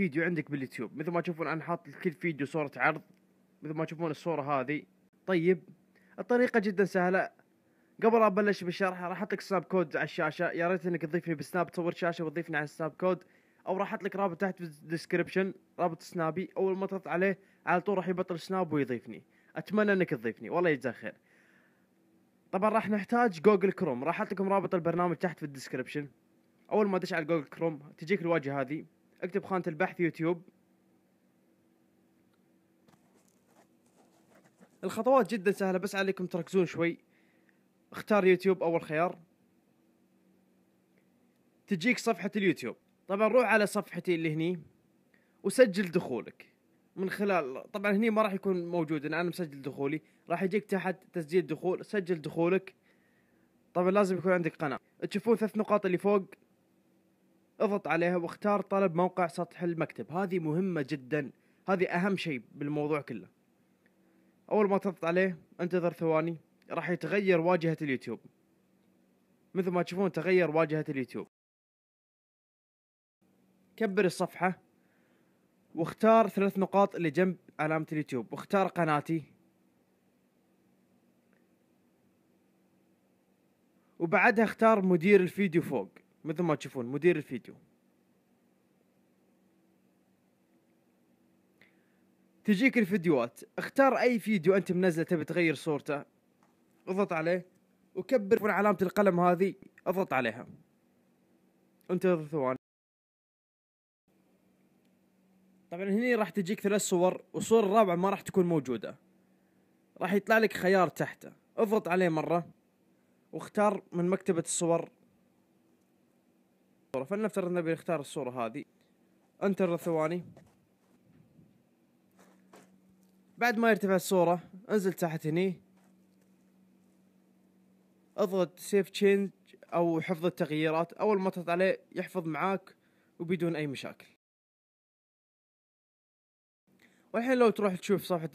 فيديو عندك باليوتيوب مثل ما تشوفون انا حاط لكل فيديو صورة عرض مثل ما تشوفون الصورة هذه طيب الطريقة جدا سهلة قبل ابلش بالشرح راح احط لك سناب كود على الشاشة يا ريت انك تضيفني بسناب تصور شاشة وتضيفني على السناب كود او راح احط لك رابط تحت في الديسكربشن رابط سنابي اول ما تضغط عليه على طول راح يبطل سناب ويضيفني اتمنى انك تضيفني والله يجزاك خير طبعا راح نحتاج جوجل كروم راح احط لكم رابط البرنامج تحت في الديسكربشن اول ما تدش على جوجل كروم تجيك الواجهه هذه اكتب خانة البحث يوتيوب الخطوات جدا سهلة بس عليكم تركزون شوي اختار يوتيوب اول خيار تجيك صفحة اليوتيوب طبعا روح على صفحتي اللي هني وسجل دخولك من خلال طبعا هني ما راح يكون موجود انا مسجل دخولي راح يجيك تحت تسجيل دخول سجل دخولك طبعا لازم يكون عندك قناة تشوفون ثلاث نقاط اللي فوق اضغط عليها واختار طلب موقع سطح المكتب هذه مهمة جدا هذه أهم شيء بالموضوع كله أول ما تضغط عليه انتظر ثواني راح يتغير واجهة اليوتيوب مثل ما تشوفون تغير واجهة اليوتيوب كبر الصفحة واختار ثلاث نقاط اللي جنب علامة اليوتيوب واختار قناتي وبعدها اختار مدير الفيديو فوق مثل ما تشوفون مدير الفيديو تجيك الفيديوهات اختار اي فيديو انت منزله تبي تغير صورته اضغط عليه وكبر من علامة القلم هذه اضغط عليها انتظر ثواني طبعا هني راح تجيك ثلاث صور والصورة الرابعة ما راح تكون موجودة راح يطلع لك خيار تحته اضغط عليه مرة واختار من مكتبة الصور الصورة فلنفترض نبي نختار الصورة هذه انتر ثواني بعد ما يرتفع الصورة انزل تحت هني اضغط سيف تشينج او حفظ التغييرات اول ما تضغط عليه يحفظ معاك وبدون اي مشاكل والحين لو تروح تشوف صفحة